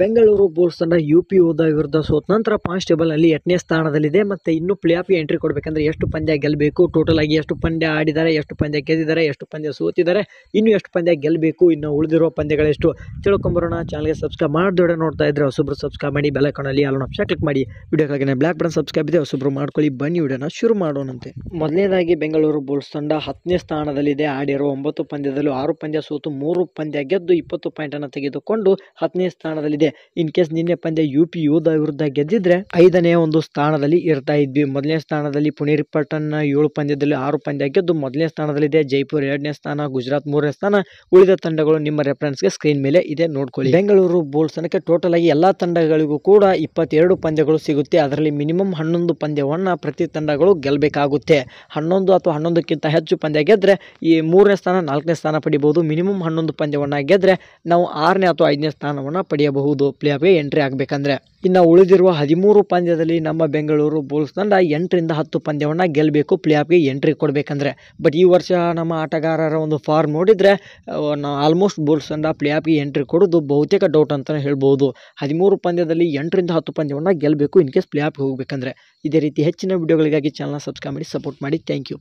Bengaluru bulls ತಂಡ U P ಓದ ವಿರುದ್ಧ ಸೋತ್ ನಂತರ ಪಾಯಿಂಟ್ಸ್ ನಲ್ಲಿ ಎಟನೇ ಸ್ಥಾನದಲ್ಲಿದೆ ಮತ್ತೆ ಇನ್ನು ಪ್ಲೇ ಆಫ್ ಎಂಟ್ರಿ ಕೊಡಬೇಕಂದ್ರೆ ಎಷ್ಟು ಪಂದ್ಯ ಗೆಲ್ಲಬೇಕು ಟೋಟಲ್ ಆಗಿ ಎಷ್ಟು ಪಂದ್ಯ ಆಡಿದ್ದಾರೆ ಎಷ್ಟು ಪಂದ್ಯ ಗೆದ್ದಿದ್ದಾರೆ ಎಷ್ಟು ಪಂದ್ಯ ಸೋತಿದ್ದಾರೆ ಇನ್ನು ಎಷ್ಟು ಪಂದ್ಯ ಗೆಲ್ಲಬೇಕು ಇನ್ನು ಉಳಿದಿರುವ ಪಂದ್ಯಗಳೆಷ್ಟು ತಿಳ್ಕೊಂಬರೋಣ ಚಾನಲ್ಗೆ ಸಬ್ಸ್ಕ್ರೈಬ್ ದೊಡ್ಡ ನೋಡ್ತಾ ಇದ್ರೆ ಹೊಸಬ್ರು ಸಬ್ಸ್ಕ್ರೈಬ್ ಮಾಡಿ ಬೆಲೈಕನಲ್ಲಿ ಆಲ್ ಆಪ್ಷನ್ ಕ್ಲಿಕ್ ಮಾಡಿ ವಿಡಿಯೋ ಬ್ಲಾಕ್ ಬ್ಲ್ಯಾಕ್ ಸಬ್ಸ್ಕ್ರೈಬ್ ಇದೆ ಹೊಸಬ್ರು ಮಾಡ್ಕೊಳ್ಳಿ ಬನ್ನಿ ವಿಡಿಯೋನ ಶುರು ಮಾಡೋಣಂತೆ ಮೊದಲನೇದಾಗಿ ಬೆಂಗಳೂರು ಬುಲ್ಸ್ ತಂಡ ಹತ್ತನೇ ಸ್ಥಾನದಲ್ಲಿದೆ ಆಡಿರೋ ಒಂಬತ್ತು ಪಂದ್ಯದಲ್ಲೂ ಆರು ಪಂದ್ಯ ಸೋತು ಮೂರು ಪಂದ್ಯ ಗೆದ್ದು ಇಪ್ಪತ್ತು ಪಾಯಿಂಟನ್ನು ತೆಗೆದುಕೊಂಡು ಹತ್ತನೇ ಸ್ಥಾನದಲ್ಲಿದೆ ಇನ್ ಕೇಸ್ ನಿನ್ನೆ ಪಂದ್ಯ ಯು ಪಿ ಯೋಧ ವಿರುದ್ಧ ಗೆದ್ದಿದ್ರೆ ಐದನೇ ಒಂದು ಸ್ಥಾನದಲ್ಲಿ ಇರ್ತಾ ಇದ್ವಿ ಮೊದಲನೇ ಸ್ಥಾನದಲ್ಲಿ ಪುಣೇರಿ ಪಟನ್ ಏಳು ಪಂದ್ಯದಲ್ಲಿ ಆರು ಪಂದ್ಯ ಗೆದ್ದು ಮೊದಲನೇ ಸ್ಥಾನದಲ್ಲಿದೆ ಜೈಪುರ್ ಎರಡನೇ ಸ್ಥಾನ ಗುಜರಾತ್ ಮೂರನೇ ಸ್ಥಾನ ಉಳಿದ ತಂಡಗಳು ನಿಮ್ಮ ಗೆ ಸ್ಕ್ರೀನ್ ಮೇಲೆ ಇದೆ ನೋಡ್ಕೊಳ್ಳಿ ಬೆಂಗಳೂರು ಬೋಲ್ಸ್ ಅನಕ್ಕೆ ಟೋಟಲ್ ಆಗಿ ಎಲ್ಲಾ ತಂಡಗಳಿಗೂ ಕೂಡ ಇಪ್ಪತ್ತೆರಡು ಪಂದ್ಯಗಳು ಸಿಗುತ್ತೆ ಅದರಲ್ಲಿ ಮಿನಿಮಮ್ ಹನ್ನೊಂದು ಪಂದ್ಯವನ್ನ ಪ್ರತಿ ತಂಡಗಳು ಗೆಲ್ಲಬೇಕಾಗುತ್ತೆ ಹನ್ನೊಂದು ಅಥವಾ ಹನ್ನೊಂದಕ್ಕಿಂತ ಹೆಚ್ಚು ಪಂದ್ಯ ಗೆದ್ರೆ ಈ ಮೂರನೇ ಸ್ಥಾನ ನಾಲ್ಕನೇ ಸ್ಥಾನ ಪಡಿಬಹುದು ಮಿನಿಮಮ್ ಹನ್ನೊಂದು ಪಂದ್ಯವನ್ನ ಗೆದ್ರೆ ನಾವು ಆರನೇ ಅಥವಾ ಐದನೇ ಸ್ಥಾನವನ್ನು ಪಡೆಯಬಹುದು ಆಗ್ಬೋದು ಪ್ಲೇ ಆಫ್ಗೆ ಎಂಟ್ರಿ ಆಗಬೇಕಂದ್ರೆ ಇನ್ನು ಉಳಿದಿರುವ ಹದಿಮೂರು ಪಂದ್ಯದಲ್ಲಿ ನಮ್ಮ ಬೆಂಗಳೂರು ಬುಲ್ಸ್ ತಂಡ ಎಂಟರಿಂದ ಹತ್ತು ಪಂದ್ಯವನ್ನು ಗೆಲ್ಲಬೇಕು ಪ್ಲೇ ಆಫ್ಗೆ ಎಂಟ್ರಿ ಕೊಡಬೇಕಂದ್ರೆ ಬಟ್ ಈ ವರ್ಷ ನಮ್ಮ ಆಟಗಾರರ ಒಂದು ಫಾರ್ಮ್ ನೋಡಿದರೆ ಆಲ್ಮೋಸ್ಟ್ ಬುಲ್ಸ್ ತಂಡ ಪ್ಲೇ ಆಫ್ಗೆ ಎಂಟ್ರಿ ಕೊಡೋದು ಬಹುತೇಕ ಡೌಟ್ ಅಂತಲೇ ಹೇಳ್ಬೋದು ಹದಿಮೂರು ಪಂದ್ಯದಲ್ಲಿ ಎಂಟರಿಂದ ಹತ್ತು ಪಂದ್ಯವನ್ನು ಗೆಲ್ಲಬೇಕು ಇನ್ ಕೇಸ್ ಪ್ಲೇ ಆಫ್ಗೆ ಹೋಗಬೇಕಂದ್ರೆ ಇದೇ ರೀತಿ ಹೆಚ್ಚಿನ ವಿಡಿಯೋಗಳಿಗಾಗಿ ಚಾನಲ್ನ ಸಬ್ಸ್ಕ್ರೈಬ್ ಮಾಡಿ ಸಪೋರ್ಟ್ ಮಾಡಿ ಥ್ಯಾಂಕ್ ಯು